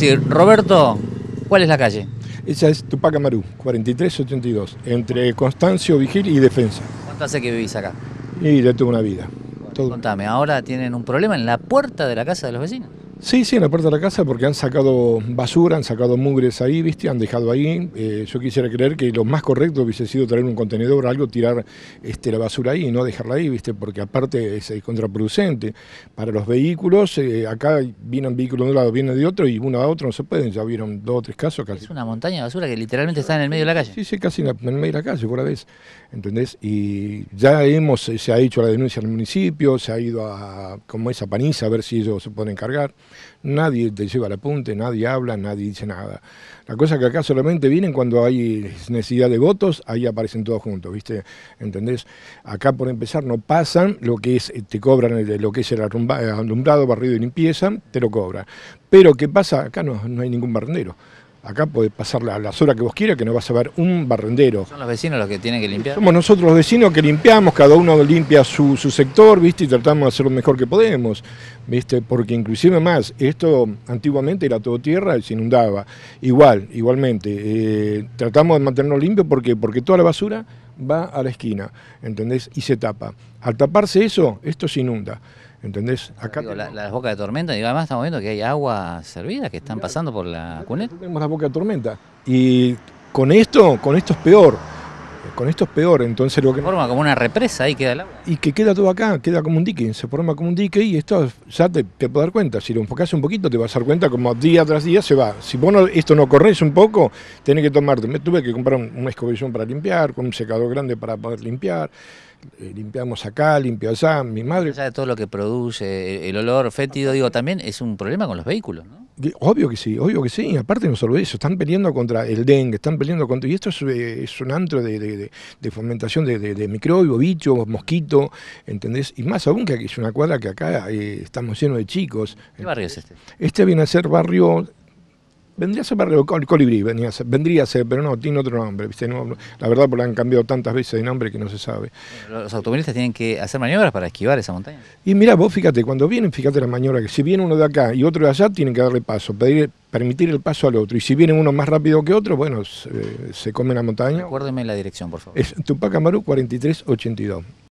decir, Roberto, ¿cuál es la calle? Esa es Tupac Amaru, 4382, entre Constancio, Vigil y Defensa. ¿Cuánto hace que vivís acá? Y ya tuve una vida. contame, ¿ahora tienen un problema en la puerta de la casa de los vecinos? Sí, sí, en la puerta de la casa porque han sacado basura, han sacado mugres ahí, ¿viste? Han dejado ahí. Eh, yo quisiera creer que lo más correcto hubiese sido traer un contenedor, o algo, tirar este, la basura ahí y no dejarla ahí, ¿viste? Porque aparte es, eh, contraproducente. Para los vehículos, eh, acá vienen vehículos de un lado, vienen de otro y uno a otro no se pueden. Ya vieron dos o tres casos casi. Es una montaña de basura que literalmente está en el medio de la calle. Sí, sí, casi en, el medio de la calle, por la vez. ¿Entendés? Y ya hemos, se ha hecho la denuncia al municipio, se ha ido a, como esa paniza, a ver si ellos se pueden encargar. Nadie te lleva el apunte, nadie habla, nadie dice nada. La cosa es que acá solamente vienen cuando hay necesidad de votos, ahí aparecen todos juntos, ¿viste? ¿Entendés? Acá por empezar no pasan lo que es, eh, te cobran lo que es el eh, alumbrado, barrido y limpieza, te lo cobran. Pero ¿qué pasa? Acá no, hay ningún barrendero. Acá podés pasar las horas que vos quieras que no vas a ver un barrendero. ¿Son los vecinos los que tienen que limpiar? Somos nosotros los vecinos que limpiamos, cada uno limpia su, sector, ¿viste? Y tratamos de hacer lo mejor que podemos, ¿viste? Porque inclusive más, esto antiguamente era todo tierra y se inundaba. Igual, igualmente, eh, tratamos de mantenerlo limpio porque, porque toda la basura va a la esquina, ¿entendés? Y se tapa. Al taparse eso, esto se inunda. ¿Entendés? Acá la, boca de tormenta, y además estamos viendo que hay agua servida que están pasando por la cuneta. Tenemos la boca de tormenta. Y con esto, con esto es peor. Con esto es peor, entonces lo que... Se forma como una represa, ahí queda el agua. Y que queda todo acá, queda como un dique, se forma como un dique y esto ya te, puedo puedes dar cuenta. Si lo enfocas un poquito te vas a dar cuenta como día tras día se va. Si vos no, esto no corres un poco, tenés que tomarte. Me tuve que comprar una escobillón para limpiar, con un secador grande para poder limpiar. Eh, limpiamos acá, limpio allá, mi madre... Ya de todo lo que produce, el, el olor fétido, digo, también es un problema con los vehículos, ¿no? Obvio que sí, obvio que sí. y Aparte no solo eso, están peleando contra el dengue, están peleando contra... Y esto es, eh, un antro de, de, fomentación de, microbios, bichos, mosquitos, ¿entendés? Y más aún que aquí es una cuadra que acá eh, estamos llenos de chicos. ¿Qué barrio es este? Este viene a ser barrio Vendría a ser colibrí, vendría a ser, pero no, tiene otro nombre, la verdad porque han cambiado tantas veces de nombre que no se sabe. Los automovilistas tienen que hacer maniobras para esquivar esa montaña. Y mira, vos fíjate, cuando vienen, fíjate la maniobra, que si viene uno de acá y otro de allá, tienen que darle paso, permitir el paso al otro. Y si viene uno más rápido que otro, bueno, se, come la montaña. Acuérdeme la dirección, por favor. Es Tupac Amaru 4382.